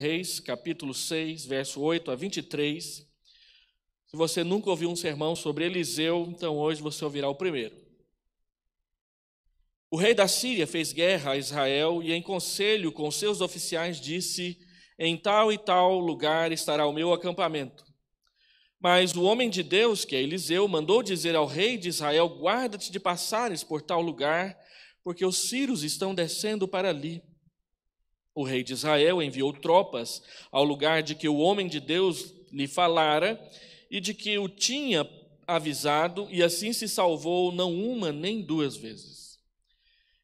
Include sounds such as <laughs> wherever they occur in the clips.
Reis, capítulo 6, verso 8 a 23. Se você nunca ouviu um sermão sobre Eliseu, então hoje você ouvirá o primeiro. O rei da Síria fez guerra a Israel e, em conselho com seus oficiais, disse: Em tal e tal lugar estará o meu acampamento. Mas o homem de Deus, que é Eliseu, mandou dizer ao rei de Israel: Guarda-te de passares por tal lugar, porque os sírios estão descendo para ali o rei de Israel enviou tropas ao lugar de que o homem de Deus lhe falara e de que o tinha avisado, e assim se salvou não uma nem duas vezes.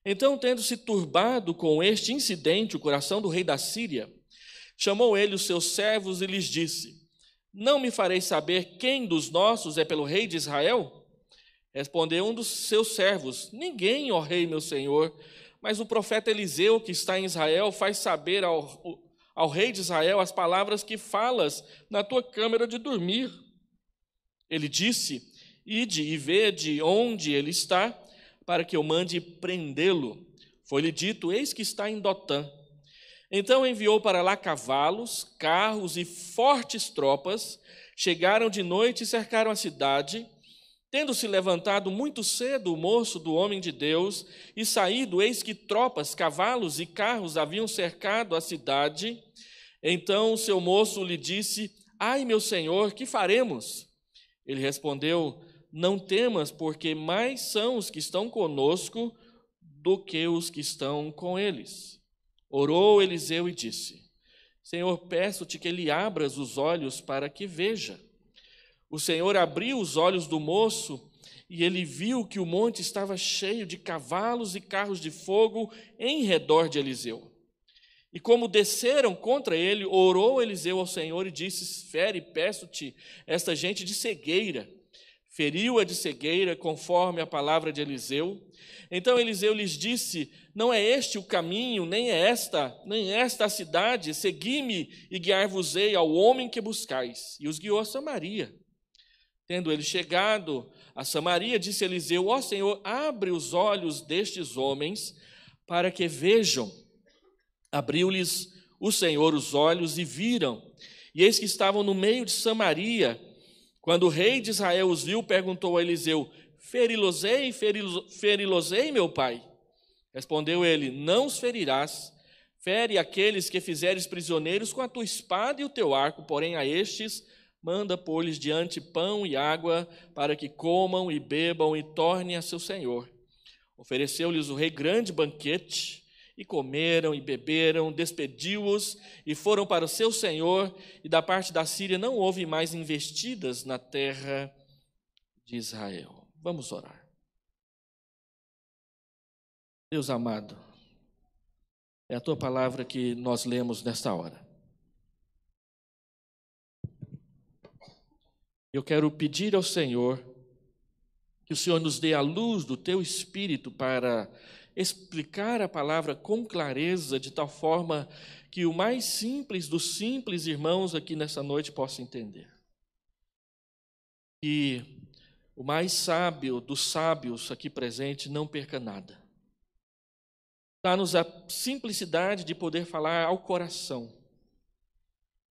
Então, tendo-se turbado com este incidente o coração do rei da Síria, chamou ele os seus servos e lhes disse: Não me fareis saber quem dos nossos é pelo rei de Israel? Respondeu um dos seus servos: Ninguém, ó rei meu senhor, mas o profeta Eliseu, que está em Israel, faz saber ao, ao rei de Israel as palavras que falas na tua câmara de dormir. Ele disse: Ide e vede onde ele está, para que eu mande prendê-lo. Foi-lhe dito: Eis que está em Dotã. Então enviou para lá cavalos, carros e fortes tropas. Chegaram de noite e cercaram a cidade. Tendo se levantado muito cedo o moço do homem de Deus e saído, eis que tropas, cavalos e carros haviam cercado a cidade. Então o seu moço lhe disse: Ai, meu senhor, que faremos? Ele respondeu: Não temas, porque mais são os que estão conosco do que os que estão com eles. Orou Eliseu e disse: Senhor, peço-te que lhe abras os olhos para que veja. O Senhor abriu os olhos do moço e ele viu que o monte estava cheio de cavalos e carros de fogo em redor de Eliseu. E como desceram contra ele, orou Eliseu ao Senhor e disse: Fere, peço-te, esta gente de cegueira. Feriu-a de cegueira, conforme a palavra de Eliseu. Então Eliseu lhes disse: Não é este o caminho, nem é esta, nem é esta a cidade. Segui-me e guiar-vos-ei ao homem que buscais. E os guiou a Samaria. Tendo ele chegado a Samaria, disse Eliseu: Ó oh, Senhor, abre os olhos destes homens para que vejam. Abriu-lhes o Senhor os olhos e viram. E eis que estavam no meio de Samaria. Quando o rei de Israel os viu, perguntou a Eliseu: Ferilosei, ferilosei, meu pai? Respondeu ele: Não os ferirás. Fere aqueles que fizeres prisioneiros com a tua espada e o teu arco, porém a estes Manda, pôr-lhes diante pão e água para que comam e bebam e tornem a seu senhor. Ofereceu-lhes o rei grande banquete, e comeram e beberam, despediu-os e foram para o seu senhor, e da parte da Síria não houve mais investidas na terra de Israel. Vamos orar. Deus amado, é a tua palavra que nós lemos nesta hora. Eu quero pedir ao Senhor que o Senhor nos dê a luz do teu espírito para explicar a palavra com clareza, de tal forma que o mais simples dos simples irmãos aqui nessa noite possa entender. e o mais sábio dos sábios aqui presente não perca nada. Dá-nos a simplicidade de poder falar ao coração,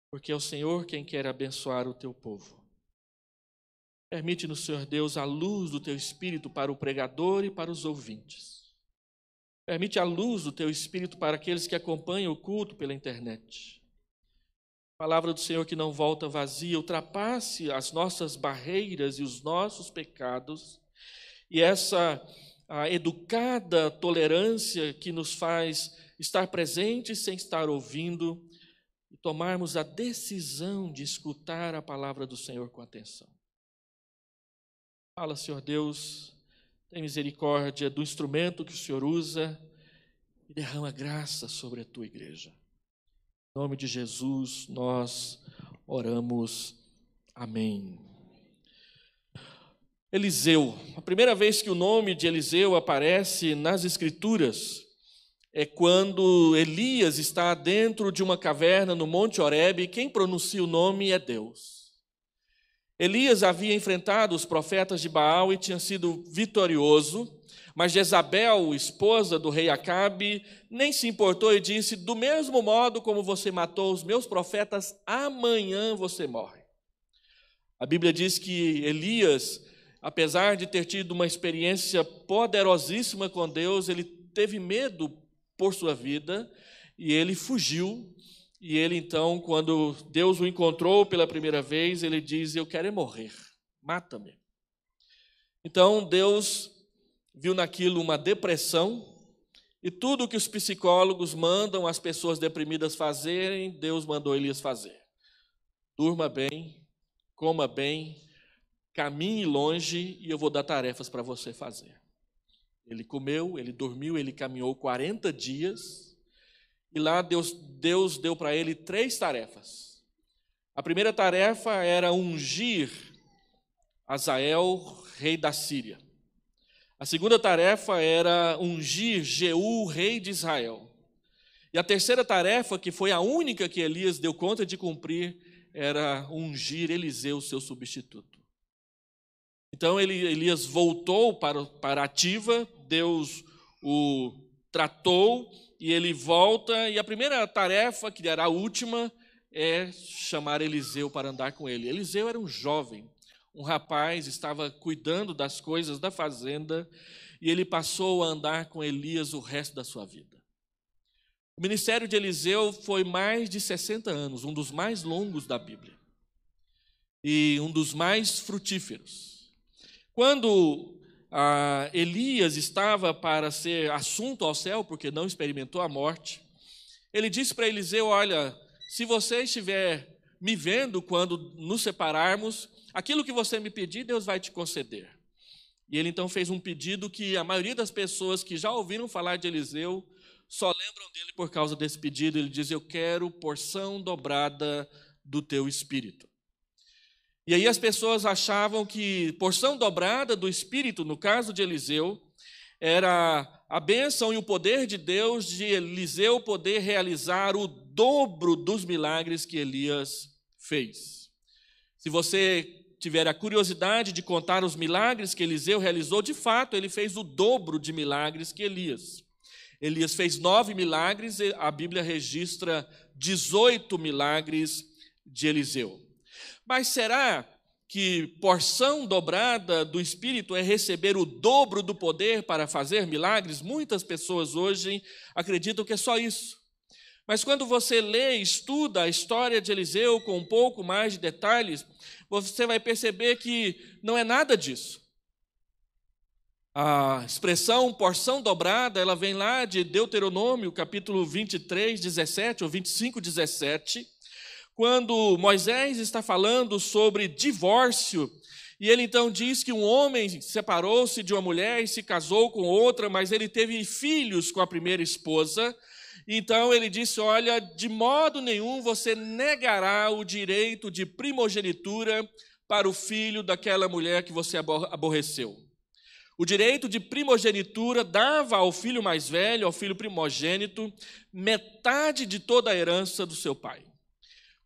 porque é o Senhor quem quer abençoar o teu povo. Permite-nos, Senhor Deus, a luz do teu espírito para o pregador e para os ouvintes. Permite a luz do teu espírito para aqueles que acompanham o culto pela internet. A palavra do Senhor que não volta vazia, ultrapasse as nossas barreiras e os nossos pecados, e essa educada tolerância que nos faz estar presentes sem estar ouvindo e tomarmos a decisão de escutar a palavra do Senhor com atenção. Fala, Senhor Deus, tem misericórdia do instrumento que o Senhor usa e derrama graça sobre a tua igreja. Em nome de Jesus, nós oramos. Amém. Eliseu. A primeira vez que o nome de Eliseu aparece nas Escrituras é quando Elias está dentro de uma caverna no Monte Horebe. Quem pronuncia o nome é Deus. Elias havia enfrentado os profetas de Baal e tinha sido vitorioso, mas Jezabel, esposa do rei Acabe, nem se importou e disse: Do mesmo modo como você matou os meus profetas, amanhã você morre. A Bíblia diz que Elias, apesar de ter tido uma experiência poderosíssima com Deus, ele teve medo por sua vida e ele fugiu e ele então, quando Deus o encontrou pela primeira vez, ele diz: Eu quero é morrer, mata-me. Então Deus viu naquilo uma depressão, e tudo o que os psicólogos mandam as pessoas deprimidas fazerem, Deus mandou Elias fazer. Durma bem, coma bem, caminhe longe e eu vou dar tarefas para você fazer. Ele comeu, ele dormiu, ele caminhou 40 dias e lá Deus, Deus deu para ele três tarefas. A primeira tarefa era ungir Azael, rei da Síria. A segunda tarefa era ungir Jeú, rei de Israel. E a terceira tarefa, que foi a única que Elias deu conta de cumprir, era ungir Eliseu, seu substituto. Então Elias voltou para, para Ativa, Deus o tratou e ele volta, e a primeira tarefa, que era a última, é chamar Eliseu para andar com ele. Eliseu era um jovem, um rapaz, estava cuidando das coisas da fazenda, e ele passou a andar com Elias o resto da sua vida. O ministério de Eliseu foi mais de 60 anos, um dos mais longos da Bíblia e um dos mais frutíferos. Quando ah, Elias estava para ser assunto ao céu, porque não experimentou a morte, ele disse para Eliseu: Olha, se você estiver me vendo quando nos separarmos, aquilo que você me pedir, Deus vai te conceder. E ele então fez um pedido que a maioria das pessoas que já ouviram falar de Eliseu só lembram dele por causa desse pedido. Ele diz: Eu quero porção dobrada do teu espírito. E aí as pessoas achavam que porção dobrada do Espírito, no caso de Eliseu, era a bênção e o poder de Deus de Eliseu poder realizar o dobro dos milagres que Elias fez. Se você tiver a curiosidade de contar os milagres que Eliseu realizou, de fato, ele fez o dobro de milagres que Elias. Elias fez nove milagres, a Bíblia registra 18 milagres de Eliseu. Mas será que porção dobrada do Espírito é receber o dobro do poder para fazer milagres? Muitas pessoas hoje acreditam que é só isso. Mas quando você lê e estuda a história de Eliseu com um pouco mais de detalhes, você vai perceber que não é nada disso. A expressão porção dobrada, ela vem lá de Deuteronômio, capítulo 23, 17 ou 25, 17, quando Moisés está falando sobre divórcio, e ele então diz que um homem separou-se de uma mulher e se casou com outra, mas ele teve filhos com a primeira esposa. Então ele disse: Olha, de modo nenhum você negará o direito de primogenitura para o filho daquela mulher que você aborreceu. O direito de primogenitura dava ao filho mais velho, ao filho primogênito, metade de toda a herança do seu pai.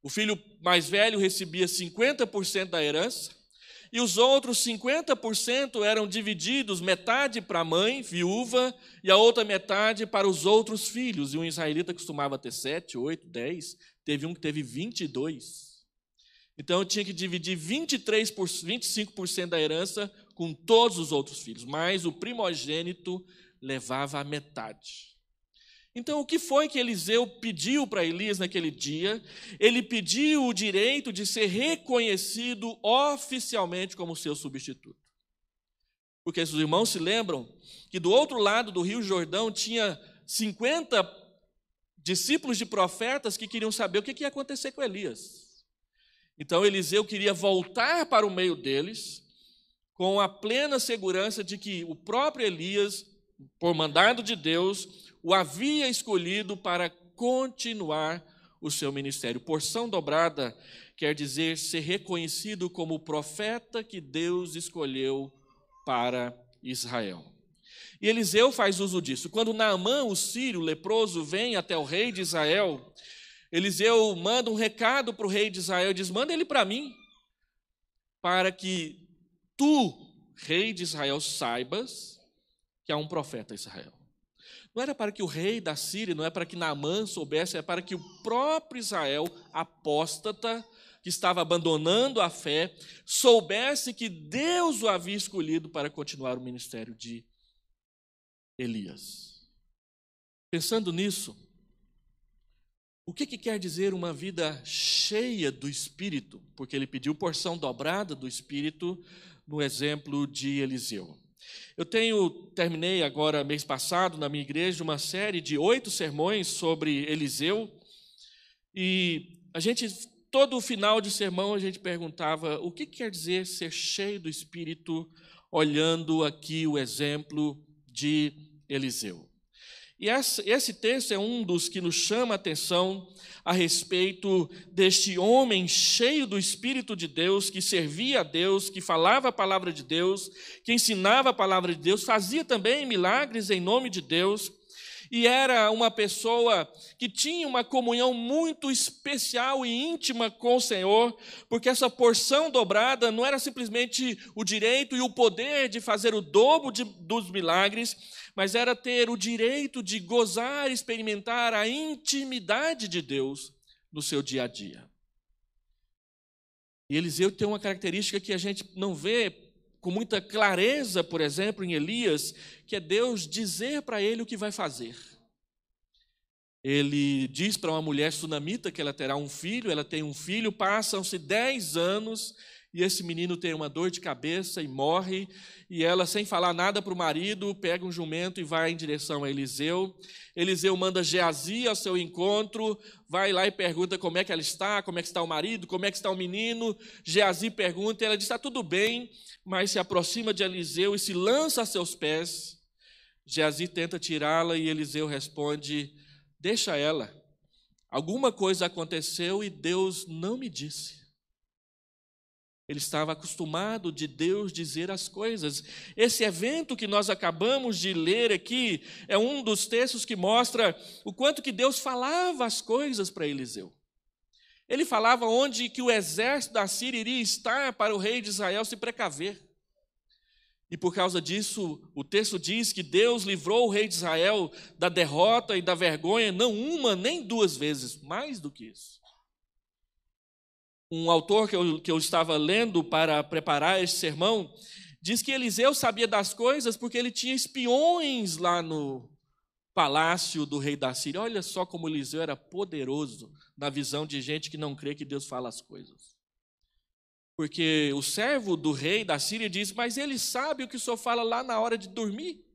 O filho mais velho recebia 50% da herança, e os outros 50% eram divididos, metade para a mãe, viúva, e a outra metade para os outros filhos. E um israelita costumava ter 7, 8, 10, teve um que teve 22. Então tinha que dividir 23 por, 25% da herança com todos os outros filhos, mas o primogênito levava a metade. Então, o que foi que Eliseu pediu para Elias naquele dia? Ele pediu o direito de ser reconhecido oficialmente como seu substituto. Porque os irmãos se lembram que do outro lado do Rio Jordão tinha 50 discípulos de profetas que queriam saber o que ia acontecer com Elias. Então, Eliseu queria voltar para o meio deles com a plena segurança de que o próprio Elias, por mandado de Deus, o havia escolhido para continuar o seu ministério. Porção dobrada quer dizer ser reconhecido como o profeta que Deus escolheu para Israel. E Eliseu faz uso disso. Quando Naamã, o sírio leproso, vem até o rei de Israel, Eliseu manda um recado para o rei de Israel, diz: "Manda ele para mim, para que tu, rei de Israel, saibas que há um profeta Israel." Não era para que o rei da Síria, não é para que Naamã soubesse, é para que o próprio Israel apóstata, que estava abandonando a fé, soubesse que Deus o havia escolhido para continuar o ministério de Elias. Pensando nisso, o que, que, quer dizer uma vida cheia do Espírito? Porque ele pediu porção dobrada do Espírito no exemplo de Eliseu. Eu tenho, terminei agora mês passado na minha igreja uma série de oito sermões sobre Eliseu e a gente todo o final de sermão a gente perguntava o que quer dizer ser cheio do Espírito olhando aqui o exemplo de Eliseu. E esse texto é um dos que nos chama a atenção a respeito deste homem cheio do Espírito de Deus, que servia a Deus, que falava a palavra de Deus, que ensinava a palavra de Deus, fazia também milagres em nome de Deus, e era uma pessoa que tinha uma comunhão muito especial e íntima com o Senhor, porque essa porção dobrada não era simplesmente o direito e o poder de fazer o dobro de, dos milagres mas era ter o direito de gozar, experimentar a intimidade de Deus no seu dia a dia. E Eliseu tem uma característica que a gente não vê com muita clareza, por exemplo, em Elias, que é Deus dizer para ele o que vai fazer. Ele diz para uma mulher sunamita que ela terá um filho, ela tem um filho, passam-se dez anos e esse menino tem uma dor de cabeça e morre. E ela, sem falar nada para o marido, pega um jumento e vai em direção a Eliseu. Eliseu manda Geazi ao seu encontro, vai lá e pergunta como é que ela está, como é que está o marido, como é que está o menino. Geazi pergunta, e ela diz: está tudo bem, mas se aproxima de Eliseu e se lança a seus pés. Geazi tenta tirá-la e Eliseu responde: deixa ela. Alguma coisa aconteceu e Deus não me disse. Ele estava acostumado de Deus dizer as coisas. Esse evento que nós acabamos de ler aqui é um dos textos que mostra o quanto que Deus falava as coisas para Eliseu. Ele falava onde que o exército da Síria iria estar para o rei de Israel se precaver. E por causa disso, o texto diz que Deus livrou o rei de Israel da derrota e da vergonha, não uma nem duas vezes, mais do que isso um autor que eu, que eu estava lendo para preparar este sermão, diz que Eliseu sabia das coisas porque ele tinha espiões lá no palácio do rei da Síria. Olha só como Eliseu era poderoso na visão de gente que não crê que Deus fala as coisas. Porque o servo do rei da Síria diz: Mas ele sabe o que o senhor fala lá na hora de dormir.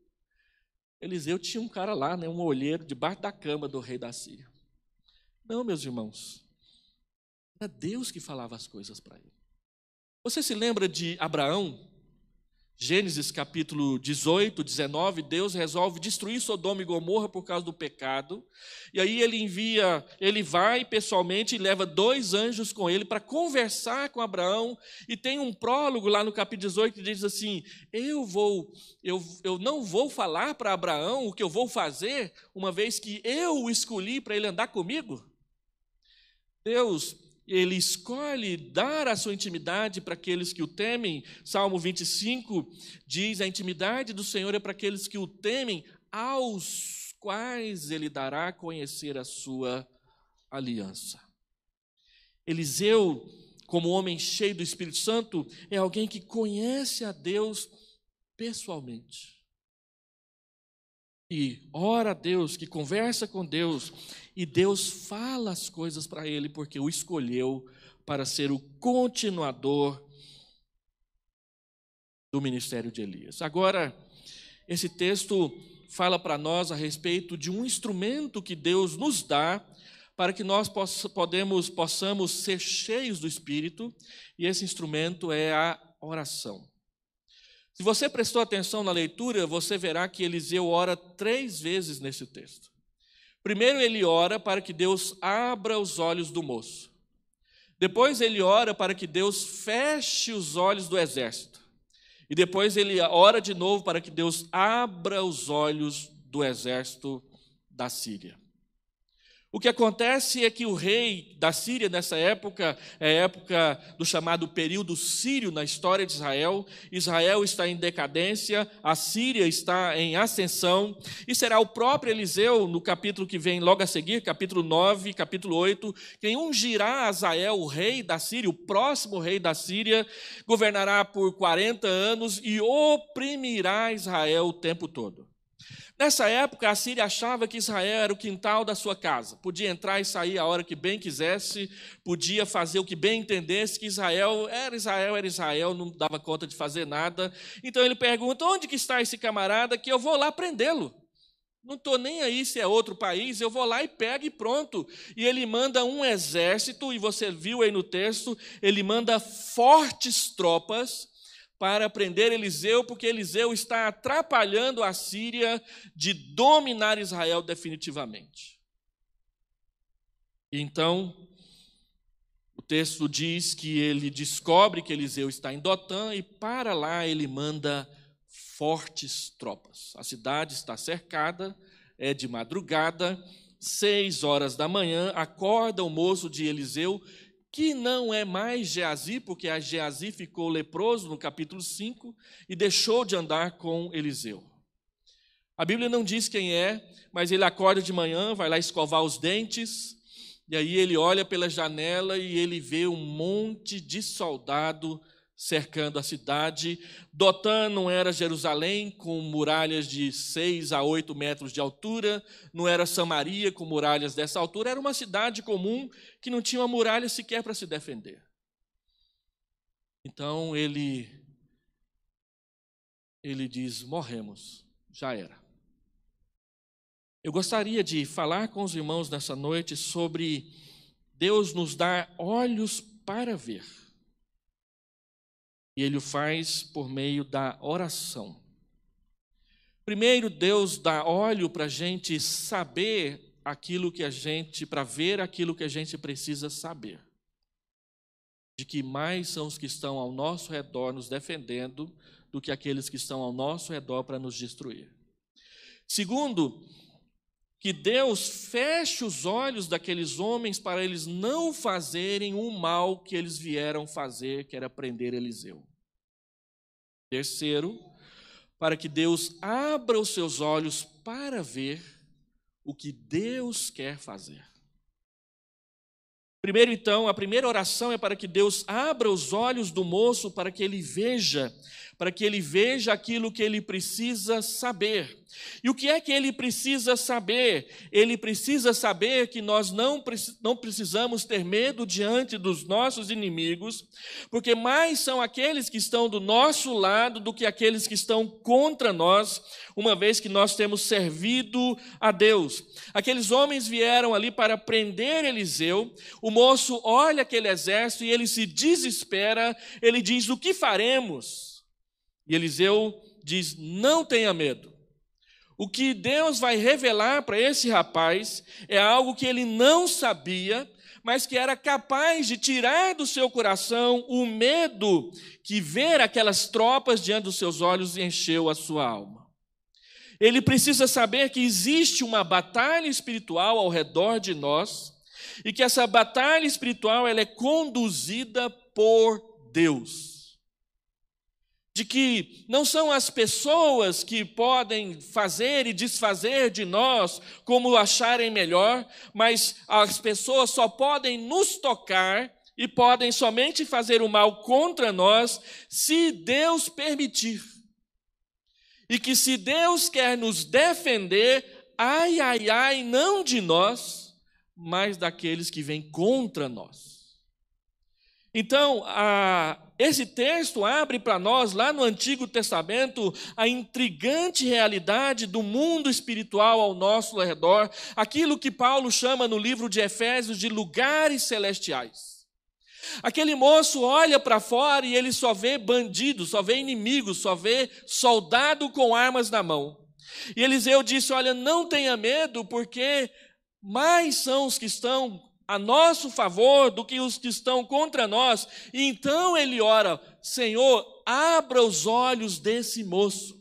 Eliseu tinha um cara lá, né, um olheiro, debaixo da cama do rei da Síria. Não, meus irmãos, era Deus que falava as coisas para ele. Você se lembra de Abraão? Gênesis capítulo 18, 19, Deus resolve destruir Sodoma e Gomorra por causa do pecado. E aí ele envia, ele vai pessoalmente e leva dois anjos com ele para conversar com Abraão. E tem um prólogo lá no capítulo 18 que diz assim: Eu vou, eu, eu não vou falar para Abraão o que eu vou fazer, uma vez que eu o escolhi para ele andar comigo. Deus ele escolhe dar a sua intimidade para aqueles que o temem. Salmo 25 diz: A intimidade do Senhor é para aqueles que o temem, aos quais ele dará a conhecer a sua aliança. Eliseu, como homem cheio do Espírito Santo, é alguém que conhece a Deus pessoalmente. E ora a Deus, que conversa com Deus, e Deus fala as coisas para ele, porque o escolheu para ser o continuador do ministério de Elias. Agora, esse texto fala para nós a respeito de um instrumento que Deus nos dá para que nós poss podemos, possamos ser cheios do Espírito, e esse instrumento é a oração. Se você prestou atenção na leitura, você verá que Eliseu ora três vezes nesse texto. Primeiro, ele ora para que Deus abra os olhos do moço. Depois, ele ora para que Deus feche os olhos do exército. E depois, ele ora de novo para que Deus abra os olhos do exército da Síria. O que acontece é que o rei da Síria, nessa época, é época do chamado período sírio na história de Israel. Israel está em decadência, a Síria está em ascensão, e será o próprio Eliseu, no capítulo que vem logo a seguir, capítulo 9, capítulo 8, quem ungirá Azael, o rei da Síria, o próximo rei da Síria, governará por 40 anos e oprimirá Israel o tempo todo. Nessa época, a Síria achava que Israel era o quintal da sua casa. Podia entrar e sair a hora que bem quisesse, podia fazer o que bem entendesse, que Israel era Israel, era Israel, não dava conta de fazer nada. Então ele pergunta: onde que está esse camarada que eu vou lá prendê-lo? Não estou nem aí se é outro país, eu vou lá e pego e pronto. E ele manda um exército, e você viu aí no texto, ele manda fortes tropas para prender Eliseu, porque Eliseu está atrapalhando a Síria de dominar Israel definitivamente. Então, o texto diz que ele descobre que Eliseu está em Dotã e para lá ele manda fortes tropas. A cidade está cercada, é de madrugada, seis horas da manhã, acorda o moço de Eliseu que não é mais Geazi, porque a Geazi ficou leproso no capítulo 5 e deixou de andar com Eliseu. A Bíblia não diz quem é, mas ele acorda de manhã, vai lá escovar os dentes, e aí ele olha pela janela e ele vê um monte de soldado cercando a cidade. Dotã não era Jerusalém, com muralhas de 6 a 8 metros de altura, não era Samaria, com muralhas dessa altura, era uma cidade comum que não tinha uma muralha sequer para se defender. Então ele, ele diz: morremos, já era. Eu gostaria de falar com os irmãos nessa noite sobre Deus nos dar olhos para ver. E ele o faz por meio da oração. Primeiro, Deus dá óleo para a gente saber aquilo que a gente, para ver aquilo que a gente precisa saber. De que mais são os que estão ao nosso redor nos defendendo do que aqueles que estão ao nosso redor para nos destruir. Segundo, que Deus feche os olhos daqueles homens para eles não fazerem o mal que eles vieram fazer, que era prender Eliseu. Terceiro, para que Deus abra os seus olhos para ver o que Deus quer fazer. Primeiro, então, a primeira oração é para que Deus abra os olhos do moço para que ele veja para que ele veja aquilo que ele precisa saber. E o que é que ele precisa saber? Ele precisa saber que nós não, não precisamos ter medo diante dos nossos inimigos, porque mais são aqueles que estão do nosso lado do que aqueles que estão contra nós, uma vez que nós temos servido a Deus. Aqueles homens vieram ali para prender Eliseu, o moço olha aquele exército e ele se desespera, ele diz: O que faremos? E Eliseu diz: Não tenha medo. O que Deus vai revelar para esse rapaz é algo que ele não sabia, mas que era capaz de tirar do seu coração o medo que ver aquelas tropas diante dos seus olhos encheu a sua alma. Ele precisa saber que existe uma batalha espiritual ao redor de nós e que essa batalha espiritual ela é conduzida por Deus de que não são as pessoas que podem fazer e desfazer de nós como acharem melhor, mas as pessoas só podem nos tocar e podem somente fazer o mal contra nós se Deus permitir. E que se Deus quer nos defender, ai, ai, ai, não de nós, mas daqueles que vêm contra nós. Então, a, esse texto abre para nós, lá no Antigo Testamento, a intrigante realidade do mundo espiritual ao nosso redor, aquilo que Paulo chama no livro de Efésios de lugares celestiais. Aquele moço olha para fora e ele só vê bandidos, só vê inimigos, só vê soldado com armas na mão. E Eliseu disse: Olha, não tenha medo, porque mais são os que estão a nosso favor do que os que estão contra nós. E então ele ora: Senhor, abra os olhos desse moço,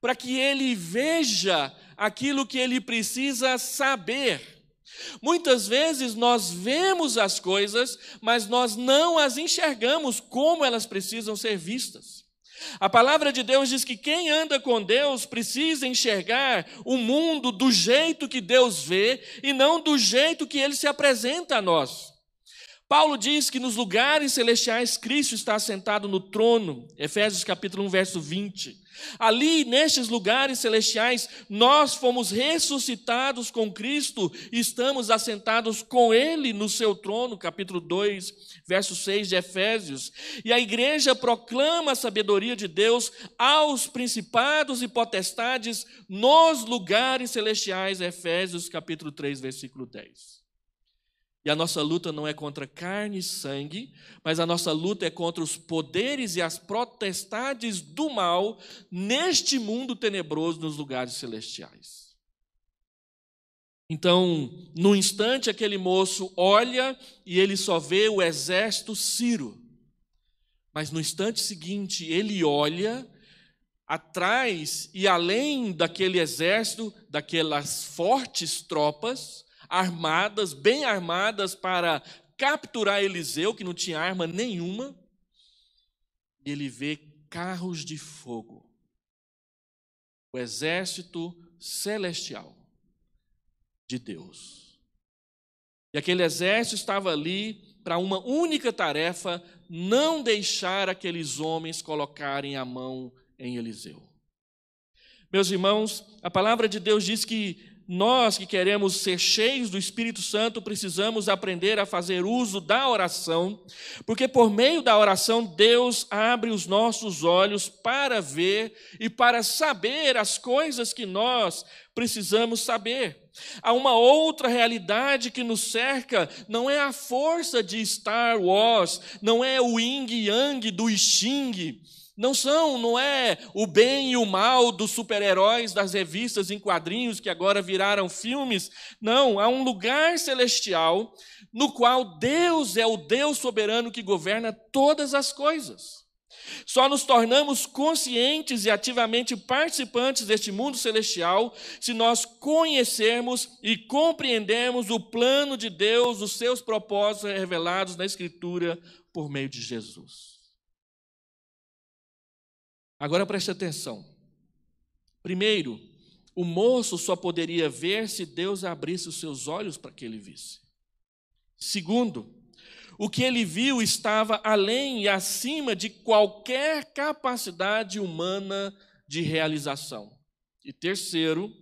para que ele veja aquilo que ele precisa saber. Muitas vezes nós vemos as coisas, mas nós não as enxergamos como elas precisam ser vistas. A palavra de Deus diz que quem anda com Deus precisa enxergar o mundo do jeito que Deus vê e não do jeito que ele se apresenta a nós. Paulo diz que nos lugares celestiais Cristo está sentado no trono, Efésios capítulo 1, verso 20. Ali, nestes lugares celestiais, nós fomos ressuscitados com Cristo, estamos assentados com Ele no seu trono, capítulo 2, verso 6 de Efésios. E a igreja proclama a sabedoria de Deus aos principados e potestades nos lugares celestiais, Efésios capítulo 3, versículo 10. E a nossa luta não é contra carne e sangue, mas a nossa luta é contra os poderes e as potestades do mal neste mundo tenebroso nos lugares celestiais. Então, no instante, aquele moço olha e ele só vê o exército Ciro. Mas no instante seguinte, ele olha atrás e além daquele exército, daquelas fortes tropas, armadas, bem armadas, para capturar Eliseu, que não tinha arma nenhuma. E ele vê carros de fogo o exército celestial de Deus. E aquele exército estava ali para uma única tarefa: não deixar aqueles homens colocarem a mão em Eliseu. Meus irmãos, a palavra de Deus diz que nós que queremos ser cheios do Espírito Santo precisamos aprender a fazer uso da oração, porque por meio da oração Deus abre os nossos olhos para ver e para saber as coisas que nós precisamos saber. Há uma outra realidade que nos cerca, não é a força de Star Wars, não é o yin yang do Xing, não são, não é o bem e o mal dos super-heróis das revistas em quadrinhos que agora viraram filmes. Não, há um lugar celestial no qual Deus é o Deus soberano que governa todas as coisas. Só nos tornamos conscientes e ativamente participantes deste mundo celestial se nós conhecermos e compreendermos o plano de Deus, os seus propósitos revelados na Escritura por meio de Jesus. Agora preste atenção. Primeiro, o moço só poderia ver se Deus abrisse os seus olhos para que ele visse. Segundo, o que ele viu estava além e acima de qualquer capacidade humana de realização. E terceiro,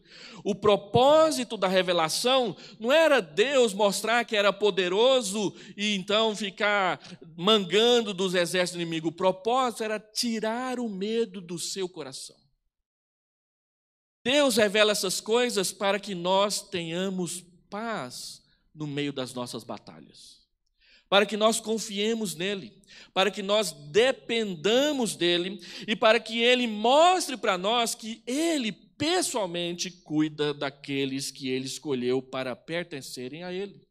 o propósito da revelação não era Deus mostrar que era poderoso e então ficar mangando dos exércitos inimigos. O propósito era tirar o medo do seu coração. Deus revela essas coisas para que nós tenhamos paz no meio das nossas batalhas. Para que nós confiemos nele, para que nós dependamos dele e para que ele mostre para nós que ele pessoalmente cuida daqueles que ele escolheu para pertencerem a ele.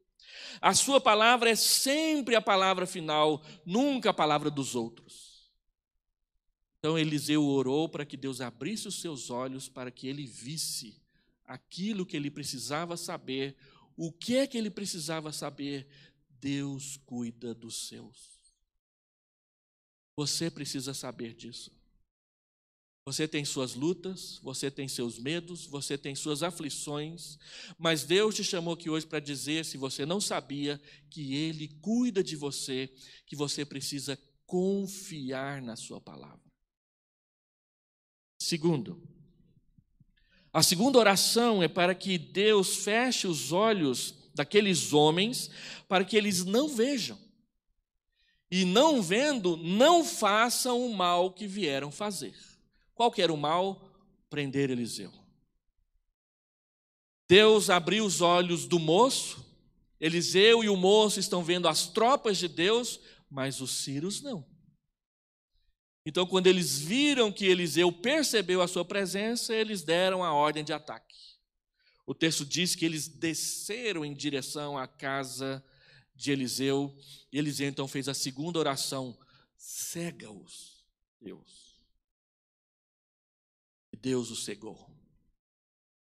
A sua palavra é sempre a palavra final, nunca a palavra dos outros. Então Eliseu orou para que Deus abrisse os seus olhos para que ele visse aquilo que ele precisava saber. O que é que ele precisava saber? Deus cuida dos seus. Você precisa saber disso. Você tem suas lutas, você tem seus medos, você tem suas aflições, mas Deus te chamou aqui hoje para dizer, se você não sabia, que Ele cuida de você, que você precisa confiar na Sua palavra. Segundo, a segunda oração é para que Deus feche os olhos daqueles homens, para que eles não vejam. E não vendo, não façam o mal que vieram fazer. Qual que era o mal? Prender Eliseu. Deus abriu os olhos do moço, Eliseu e o moço estão vendo as tropas de Deus, mas os sírios não. Então, quando eles viram que Eliseu percebeu a sua presença, eles deram a ordem de ataque. O texto diz que eles desceram em direção à casa de Eliseu, e Eliseu então fez a segunda oração: cega-os, Deus. Deus o cegou.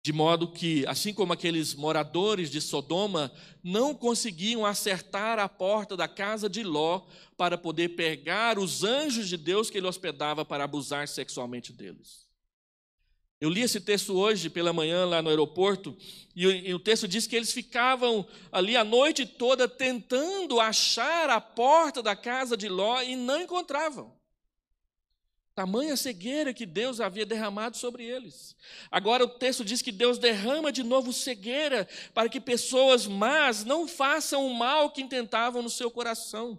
De modo que, assim como aqueles moradores de Sodoma não conseguiam acertar a porta da casa de Ló para poder pegar os anjos de Deus que ele hospedava para abusar sexualmente deles. Eu li esse texto hoje pela manhã lá no aeroporto, e o, texto diz que eles ficavam ali a noite toda tentando achar a porta da casa de Ló e não encontravam. Tamanha cegueira que Deus havia derramado sobre eles. Agora o texto diz que Deus derrama de novo cegueira para que pessoas más não façam o mal que intentavam no seu coração.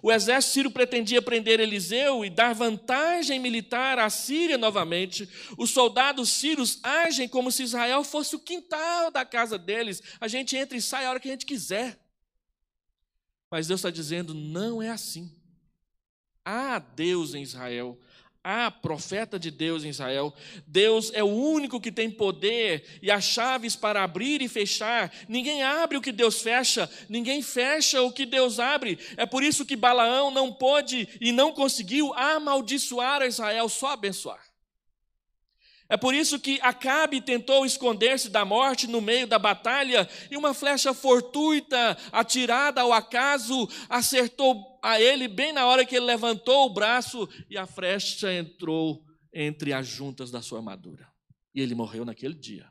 O exército sírio pretendia prender Eliseu e dar vantagem militar à Síria novamente. Os soldados sírios agem como se Israel fosse o quintal da casa deles. A gente entra e sai a hora que a gente quiser. Mas Deus está dizendo: não é assim. Há Deus em Israel, há profeta de Deus em Israel. Deus é o único que tem poder e as chaves para abrir e fechar. Ninguém abre o que Deus fecha, ninguém fecha o que Deus abre. É por isso que Balaão não pôde e não conseguiu amaldiçoar a Israel, só abençoar. É por isso que Acabe tentou esconder-se da morte no meio da batalha, e uma flecha fortuita, atirada ao acaso, acertou a ele bem na hora que ele levantou o braço e a flecha entrou entre as juntas da sua armadura. E ele morreu naquele dia,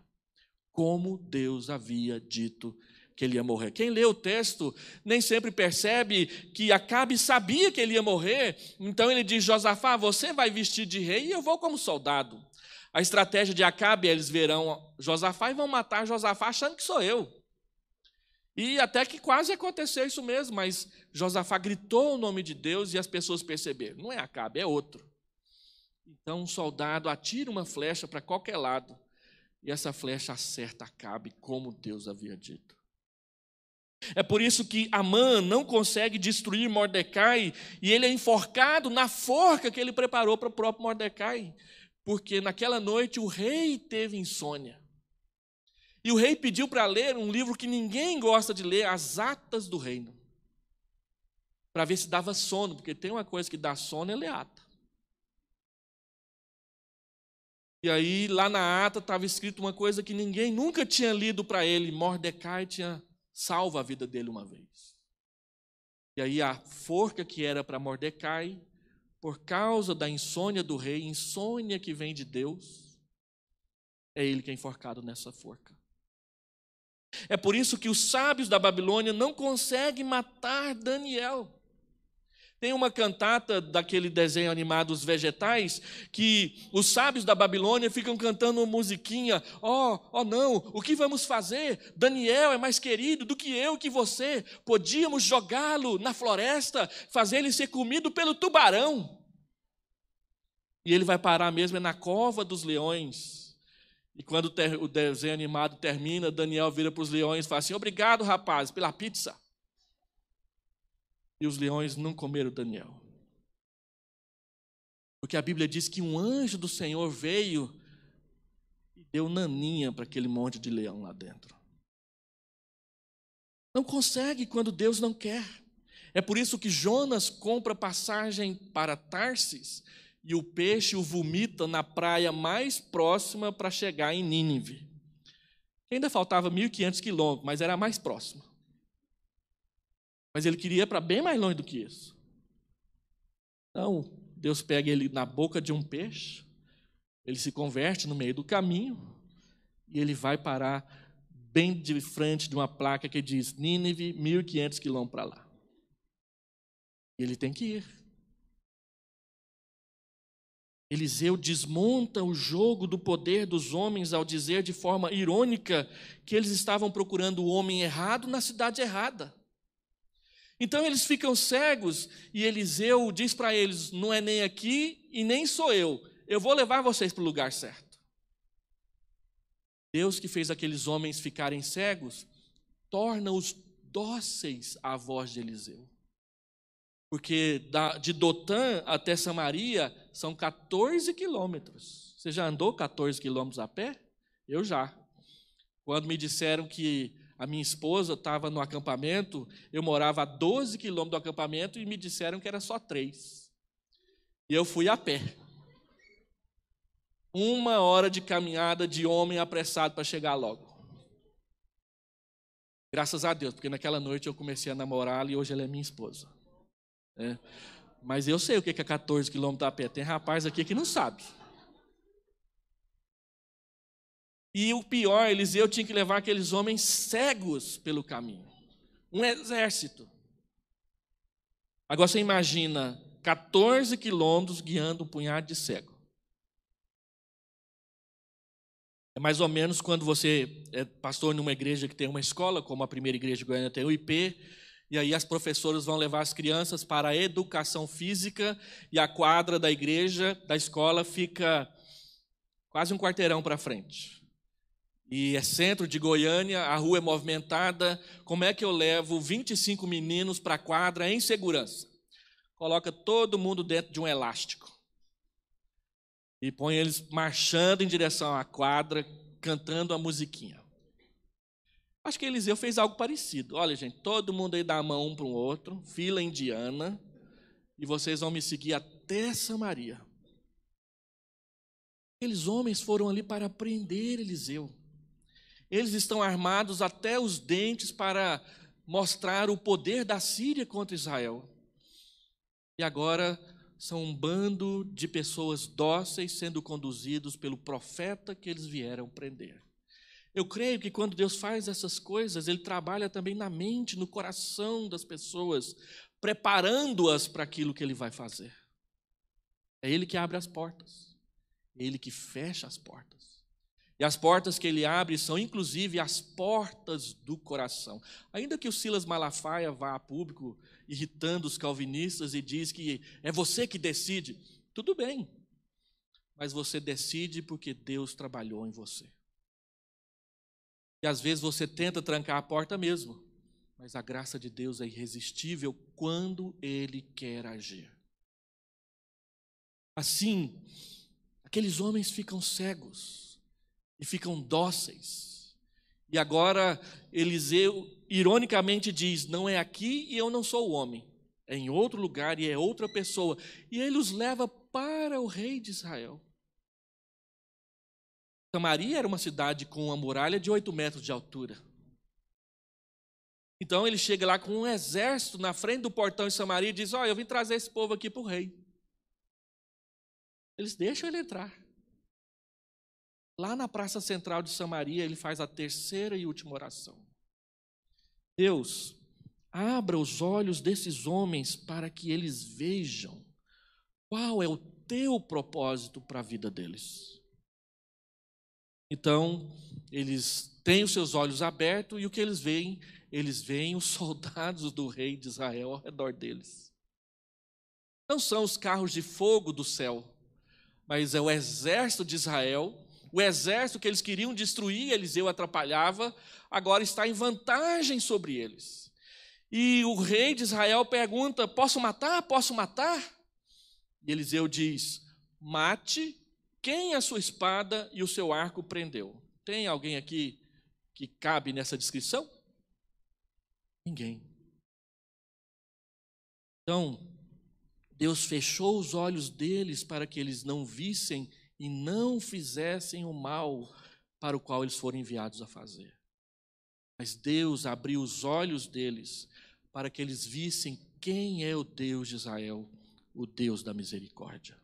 como Deus havia dito que ele ia morrer. Quem lê o texto nem sempre percebe que Acabe sabia que ele ia morrer, então ele diz: Josafá, você vai vestir de rei e eu vou como soldado. A estratégia de Acabe, é, eles verão Josafá e vão matar Josafá achando que sou eu. E até que quase aconteceu isso mesmo, mas Josafá gritou o nome de Deus e as pessoas perceberam: não é Acabe, é outro. Então um soldado atira uma flecha para qualquer lado e essa flecha acerta Acabe, como Deus havia dito. É por isso que Amã não consegue destruir Mordecai e ele é enforcado na forca que ele preparou para o próprio Mordecai, porque naquela noite o rei teve insônia. E o rei pediu para ler um livro que ninguém gosta de ler, As Atas do Reino. Para ver se dava sono, porque tem uma coisa que dá sono, é ler ata. E aí, lá na ata, estava escrito uma coisa que ninguém nunca tinha lido para ele. Mordecai tinha salvo a vida dele uma vez. E aí, a forca que era para Mordecai, por causa da insônia do rei, insônia que vem de Deus, é ele que é enforcado nessa forca. É por isso que os sábios da Babilônia não conseguem matar Daniel. Tem uma cantata daquele desenho animado Os Vegetais que os sábios da Babilônia ficam cantando uma musiquinha: oh, oh não, o que vamos fazer? Daniel é mais querido do que eu, que você. Podíamos jogá-lo na floresta, fazer ele ser comido pelo tubarão. E ele vai parar mesmo é na cova dos leões." E quando o desenho animado termina, Daniel vira para os leões e fala assim: Obrigado, rapazes, pela pizza. E os leões não comeram Daniel. Porque a Bíblia diz que um anjo do Senhor veio e deu naninha para aquele monte de leão lá dentro. Não consegue quando Deus não quer. É por isso que Jonas compra passagem para Tarsis e o peixe o vomita na praia mais próxima para chegar em Nínive. Ainda faltava 1.500 quilômetros, mas era a mais próxima. Mas ele queria ir para bem mais longe do que isso. Então, Deus pega ele na boca de um peixe, ele se converte no meio do caminho e ele vai parar bem de frente de uma placa que diz Nínive, 1.500 quilômetros para lá. E ele tem que ir. Eliseu desmonta o jogo do poder dos homens ao dizer de forma irônica que eles estavam procurando o homem errado na cidade errada. Então eles ficam cegos e Eliseu diz para eles: Não é nem aqui e nem sou eu, eu vou levar vocês para o lugar certo. Deus que fez aqueles homens ficarem cegos, torna-os dóceis à voz de Eliseu. Porque de Dotã até Samaria são 14 quilômetros. Você já andou 14 quilômetros a pé? Eu já. Quando me disseram que a minha esposa estava no acampamento, eu morava a 12 quilômetros do acampamento e me disseram que era só 3. E eu fui a pé. Uma hora de caminhada de homem apressado para chegar logo. Graças a Deus, porque naquela noite eu comecei a namorá-la e hoje ela é minha esposa. Né? Mas eu sei o que é 14 quilômetros a pé. Tem rapaz aqui que não sabe. E o pior, Eliseu tinha que levar aqueles homens cegos pelo caminho. Um exército. Agora você imagina 14 quilômetros guiando um punhado de cego. É mais ou menos quando você é pastor numa igreja que tem uma escola, como a primeira igreja de Goiânia tem o IP, e aí as professoras vão levar as crianças para a educação física e a quadra da igreja, da escola, fica quase um quarteirão para frente. E é centro de Goiânia, a rua é movimentada. Como é que eu levo 25 meninos para a quadra em segurança? Coloca todo mundo dentro de um elástico. E põe eles marchando em direção à quadra, cantando a musiquinha. Acho que Eliseu fez algo parecido. Olha, gente, todo mundo aí dá a mão um para o outro, fila indiana, e vocês vão me seguir até Samaria. Aqueles homens foram ali para prender Eliseu. Eles estão armados até os dentes para mostrar o poder da Síria contra Israel. E agora são um bando de pessoas dóceis sendo conduzidos pelo profeta que eles vieram prender. Eu creio que quando Deus faz essas coisas, Ele trabalha também na mente, no coração das pessoas, preparando-as para aquilo que Ele vai fazer. É Ele que abre as portas, é Ele que fecha as portas. E as portas que Ele abre são, inclusive, as portas do coração. Ainda que o Silas Malafaia vá a público irritando os calvinistas e diz que é você que decide, tudo bem, mas você decide porque Deus trabalhou em você. E às vezes você tenta trancar a porta mesmo, mas a graça de Deus é irresistível quando Ele quer agir. Assim, aqueles homens ficam cegos e ficam dóceis. E agora Eliseu, ironicamente, diz: Não é aqui e eu não sou o homem. É em outro lugar e é outra pessoa. E ele os leva para o rei de Israel. Samaria era uma cidade com uma muralha de 8 metros de altura. Então ele chega lá com um exército na frente do portão de Samaria e diz: Olha, eu vim trazer esse povo aqui para o rei. Eles deixam ele entrar. Lá na praça central de Samaria, ele faz a terceira e última oração. Deus, abra os olhos desses homens para que eles vejam qual é o teu propósito para a vida deles. Então, eles têm os seus olhos abertos e o que eles veem? Eles veem os <laughs> soldados do rei de Israel ao redor deles. Não são os carros de fogo do céu, mas é o exército de Israel o exército que eles queriam destruir, Eliseu atrapalhava, agora está em vantagem sobre eles. E o rei de Israel pergunta: Posso matar? Posso matar? E Eliseu diz: Mate quem a sua espada e o seu arco prendeu? Tem alguém aqui que cabe nessa descrição? Ninguém. Então, Deus fechou os olhos deles para que eles não vissem e não fizessem o mal para o qual eles foram enviados a fazer. Mas Deus abriu os olhos deles para que eles vissem quem é o Deus de Israel, o Deus da misericórdia.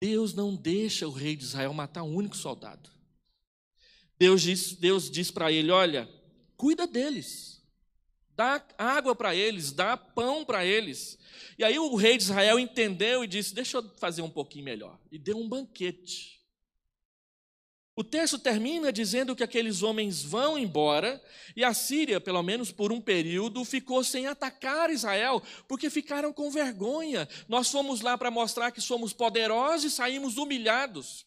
Deus não deixa o rei de Israel matar um único soldado. Deus diz, Deus diz para ele: olha, cuida deles, dá água para eles, dá pão para eles. E aí o rei de Israel entendeu e disse: deixa eu fazer um pouquinho melhor. E deu um banquete. O texto termina dizendo que aqueles homens vão embora e a Síria, pelo menos por um período, ficou sem atacar Israel, porque ficaram com vergonha. Nós fomos lá para mostrar que somos poderosos e saímos humilhados.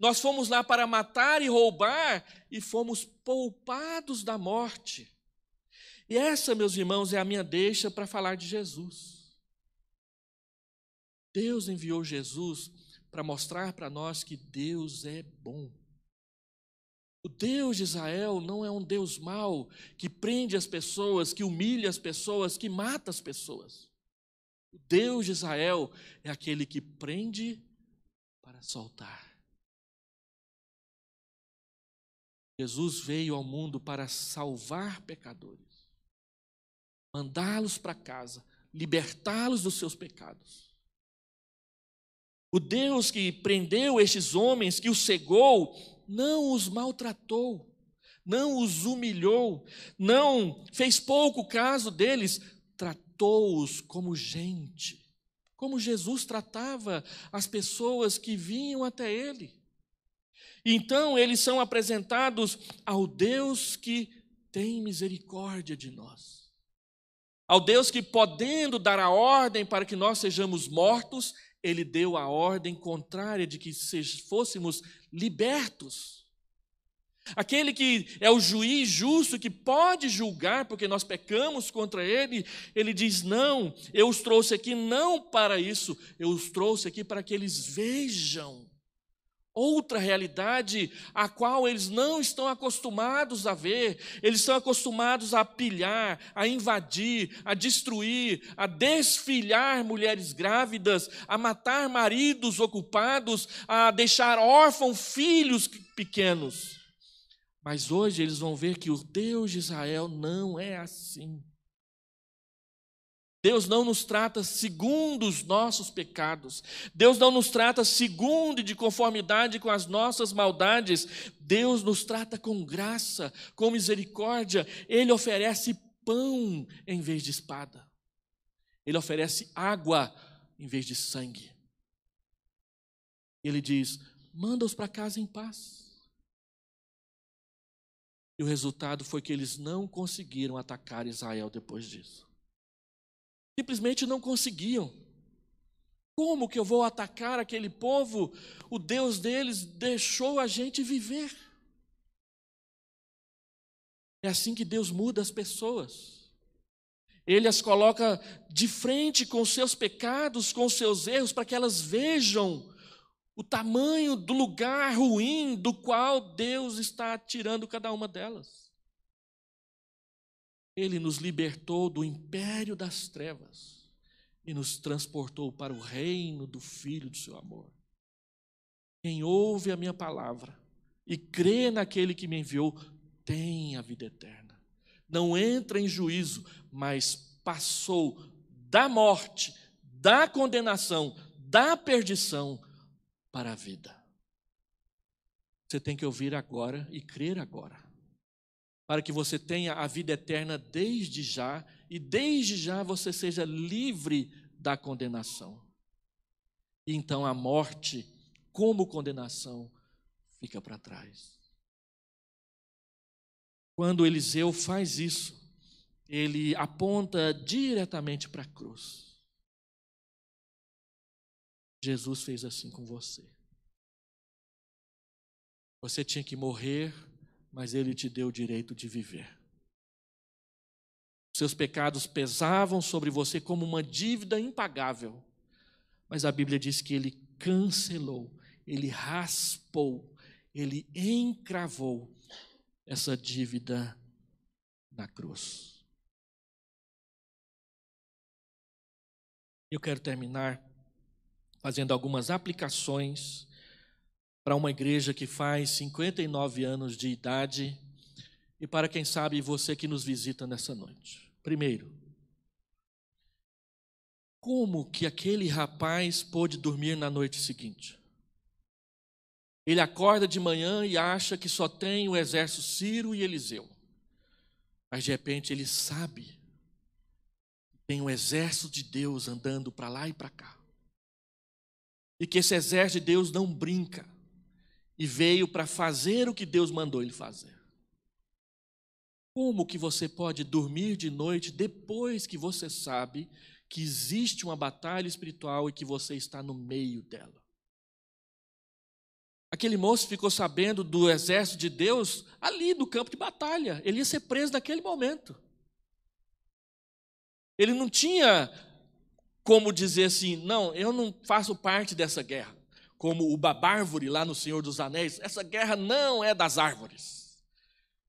Nós fomos lá para matar e roubar e fomos poupados da morte. E essa, meus irmãos, é a minha deixa para falar de Jesus. Deus enviou Jesus para mostrar para nós que Deus é bom. O Deus de Israel não é um Deus mau que prende as pessoas, que humilha as pessoas, que mata as pessoas. O Deus de Israel é aquele que prende para soltar. Jesus veio ao mundo para salvar pecadores, mandá-los para casa, libertá-los dos seus pecados. O Deus que prendeu estes homens, que os cegou, não os maltratou, não os humilhou, não fez pouco caso deles, tratou-os como gente, como Jesus tratava as pessoas que vinham até ele. Então eles são apresentados ao Deus que tem misericórdia de nós. Ao Deus que, podendo dar a ordem para que nós sejamos mortos, ele deu a ordem contrária de que fôssemos libertos. Aquele que é o juiz justo, que pode julgar porque nós pecamos contra ele, ele diz: Não, eu os trouxe aqui não para isso, eu os trouxe aqui para que eles vejam outra realidade a qual eles não estão acostumados a ver. Eles estão acostumados a pilhar, a invadir, a destruir, a desfilhar mulheres grávidas, a matar maridos ocupados, a deixar órfãos filhos pequenos. Mas hoje eles vão ver que o Deus de Israel não é assim. Deus não nos trata segundo os nossos pecados. Deus não nos trata segundo e de conformidade com as nossas maldades. Deus nos trata com graça, com misericórdia. Ele oferece pão em vez de espada. Ele oferece água em vez de sangue. Ele diz: manda-os para casa em paz. E o resultado foi que eles não conseguiram atacar Israel depois disso. Simplesmente não conseguiam. Como que eu vou atacar aquele povo? O Deus deles deixou a gente viver. É assim que Deus muda as pessoas. Ele as coloca de frente com seus pecados, com seus erros, para que elas vejam o tamanho do lugar ruim do qual Deus está tirando cada uma delas. Ele nos libertou do império das trevas e nos transportou para o reino do Filho do seu amor. Quem ouve a minha palavra e crê naquele que me enviou tem a vida eterna. Não entra em juízo, mas passou da morte, da condenação, da perdição para a vida. Você tem que ouvir agora e crer agora para que você tenha a vida eterna desde já e desde já você seja livre da condenação. E então a morte, como condenação, fica para trás. Quando Eliseu faz isso, ele aponta diretamente para a cruz. Jesus fez assim com você. Você tinha que morrer mas Ele te deu o direito de viver. Seus pecados pesavam sobre você como uma dívida impagável, mas a Bíblia diz que Ele cancelou, Ele raspou, Ele encravou essa dívida na cruz. Eu quero terminar fazendo algumas aplicações para uma igreja que faz 59 anos de idade e para quem sabe você que nos visita nessa noite. Primeiro, como que aquele rapaz pôde dormir na noite seguinte? Ele acorda de manhã e acha que só tem o exército Ciro e Eliseu. Mas de repente ele sabe que tem um exército de Deus andando para lá e para cá. E que esse exército de Deus não brinca e veio para fazer o que Deus mandou ele fazer. Como que você pode dormir de noite depois que você sabe que existe uma batalha espiritual e que você está no meio dela? Aquele moço ficou sabendo do exército de Deus ali no campo de batalha. Ele ia ser preso naquele momento. Ele não tinha como dizer assim: não, eu não faço parte dessa guerra como o babárvore lá no Senhor dos Anéis, essa guerra não é das árvores.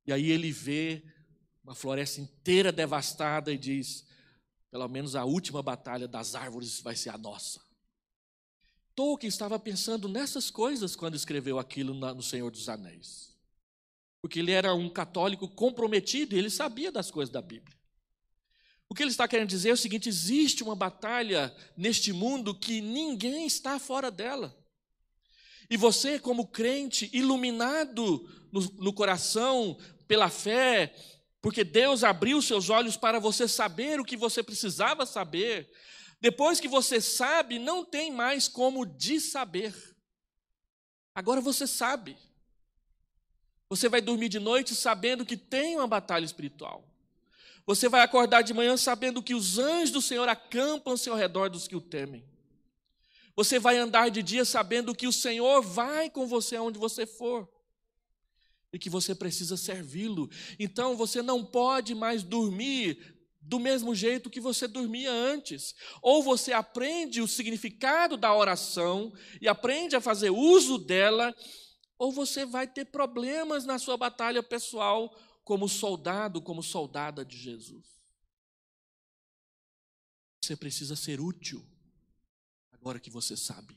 E aí ele vê uma floresta inteira devastada e diz: pelo menos a última batalha das árvores vai ser a nossa. Tolkien estava pensando nessas coisas quando escreveu aquilo no Senhor dos Anéis. Porque ele era um católico comprometido e ele sabia das coisas da Bíblia. O que ele está querendo dizer é o seguinte: existe uma batalha neste mundo que ninguém está fora dela. E você, como crente, iluminado no, no coração pela fé, porque Deus abriu seus olhos para você saber o que você precisava saber, depois que você sabe, não tem mais como desaber. Agora você sabe. Você vai dormir de noite sabendo que tem uma batalha espiritual. Você vai acordar de manhã sabendo que os anjos do Senhor acampam -se ao redor dos que o temem. Você vai andar de dia sabendo que o Senhor vai com você aonde você for e que você precisa servi-lo. Então você não pode mais dormir do mesmo jeito que você dormia antes. Ou você aprende o significado da oração e aprende a fazer uso dela, ou você vai ter problemas na sua batalha pessoal como soldado, como soldada de Jesus. Você precisa ser útil agora que você sabe.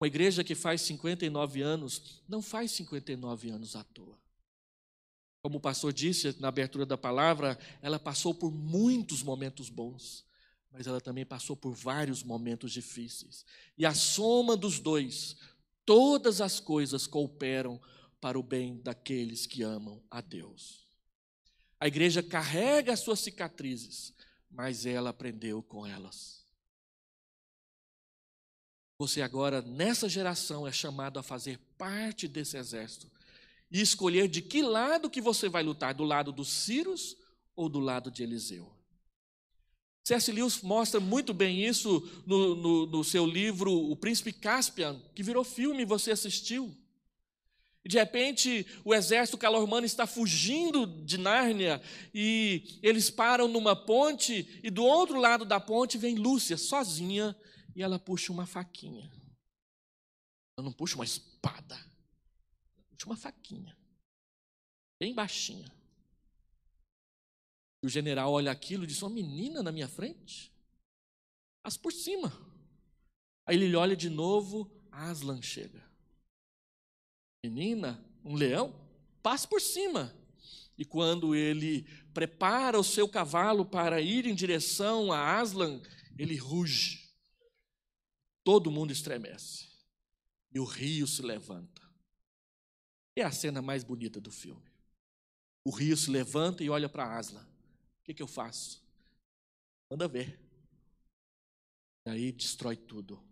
Uma igreja que faz 59 anos, não faz 59 anos à toa. Como o pastor disse na abertura da palavra, ela passou por muitos momentos bons, mas ela também passou por vários momentos difíceis. E a soma dos dois, todas as coisas cooperam para o bem daqueles que amam a Deus. A igreja carrega as suas cicatrizes, mas ela aprendeu com elas. Você agora, nessa geração, é chamado a fazer parte desse exército e escolher de que lado que você vai lutar, do lado dos Círios ou do lado de Eliseu. C.S. Lewis mostra muito bem isso no, no, no, seu livro O Príncipe Caspian, que virou filme, você assistiu. de repente, o exército calormano está fugindo de Nárnia e eles param numa ponte e do outro lado da ponte vem Lúcia, sozinha, e ela puxa uma faquinha. Ela não puxa uma espada, ela puxa uma faquinha, bem baixinha. E o general olha aquilo e diz: Uma menina na minha frente? Passa por cima. Aí ele olha de novo, Aslan chega. Menina, um leão, passa por cima. E quando ele prepara o seu cavalo para ir em direção a Aslan, ele ruge todo mundo estremece e o rio se levanta. É a cena mais bonita do filme. O rio se levanta e olha para Asla. O que, que eu faço? Manda ver. E aí destrói tudo.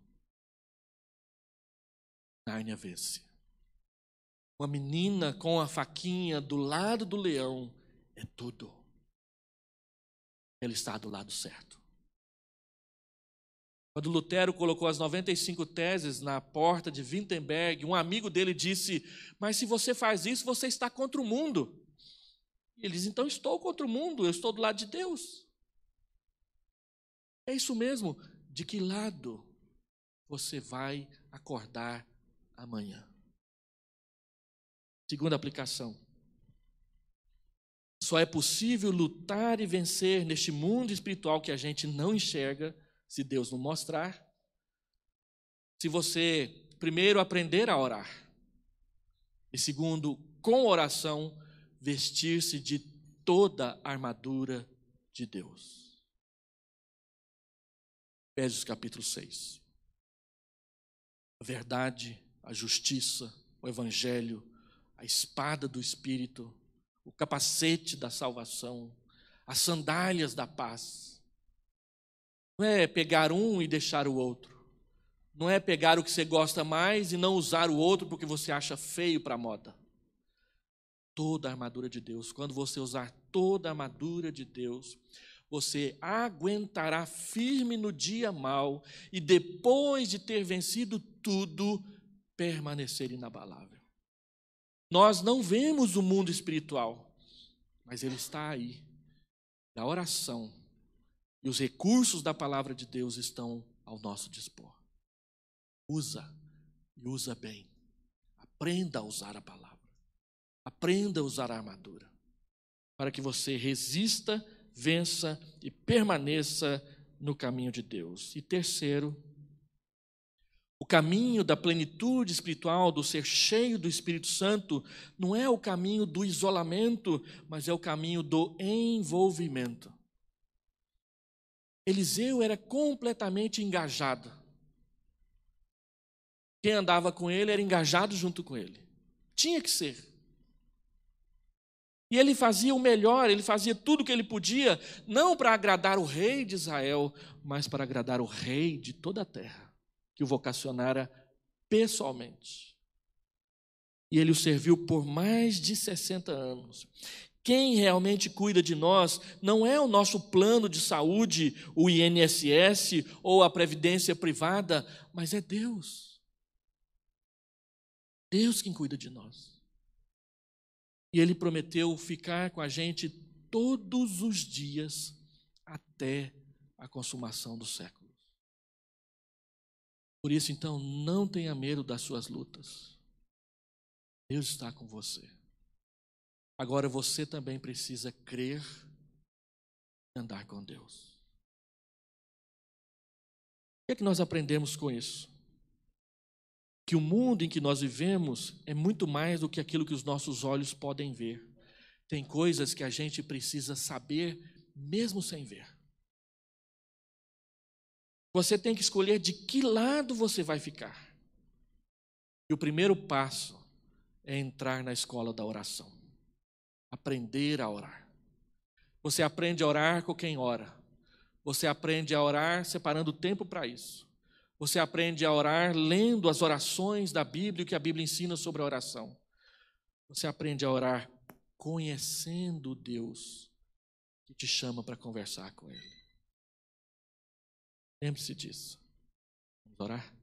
Nárnia vê-se. Uma menina com a faquinha do lado do leão é tudo. Ele está do lado certo. Quando Lutero colocou as 95 teses na porta de Wittenberg, um amigo dele disse: Mas se você faz isso, você está contra o mundo. Ele diz: Então estou contra o mundo, eu estou do lado de Deus. É isso mesmo. De que lado você vai acordar amanhã? Segunda aplicação. Só é possível lutar e vencer neste mundo espiritual que a gente não enxerga se Deus não mostrar, se você primeiro aprender a orar, e segundo, com oração, vestir-se de toda a armadura de Deus. Efésios capítulo 6. A verdade, a justiça, o evangelho, a espada do espírito, o capacete da salvação, as sandálias da paz, não é pegar um e deixar o outro. Não é pegar o que você gosta mais e não usar o outro porque você acha feio para a moda. Toda a armadura de Deus, quando você usar toda a armadura de Deus, você aguentará firme no dia mal e depois de ter vencido tudo, permanecer inabalável. Nós não vemos o mundo espiritual, mas ele está aí. Da oração e os recursos da palavra de Deus estão ao nosso dispor. Usa e usa bem. Aprenda a usar a palavra. Aprenda a usar a armadura. Para que você resista, vença e permaneça no caminho de Deus. E terceiro, o caminho da plenitude espiritual, do ser cheio do Espírito Santo, não é o caminho do isolamento, mas é o caminho do envolvimento. Eliseu era completamente engajado. Quem andava com ele era engajado junto com ele. Tinha que ser. E ele fazia o melhor, ele fazia tudo o que ele podia, não para agradar o rei de Israel, mas para agradar o rei de toda a terra, que o vocacionara pessoalmente. E ele o serviu por mais de 60 anos. Quem realmente cuida de nós não é o nosso plano de saúde, o INSS ou a previdência privada, mas é Deus. Deus quem cuida de nós. E Ele prometeu ficar com a gente todos os dias até a consumação dos séculos. Por isso, então, não tenha medo das suas lutas. Deus está com você. Agora você também precisa crer e andar com Deus. O que é que nós aprendemos com isso? Que o mundo em que nós vivemos é muito mais do que aquilo que os nossos olhos podem ver. Tem coisas que a gente precisa saber mesmo sem ver. Você tem que escolher de que lado você vai ficar. E o primeiro passo é entrar na escola da oração aprender a orar. Você aprende a orar com quem ora. Você aprende a orar separando tempo para isso. Você aprende a orar lendo as orações da Bíblia, o que a Bíblia ensina sobre a oração. Você aprende a orar conhecendo Deus que te chama para conversar com Ele. Lembre-se disso. Vamos orar?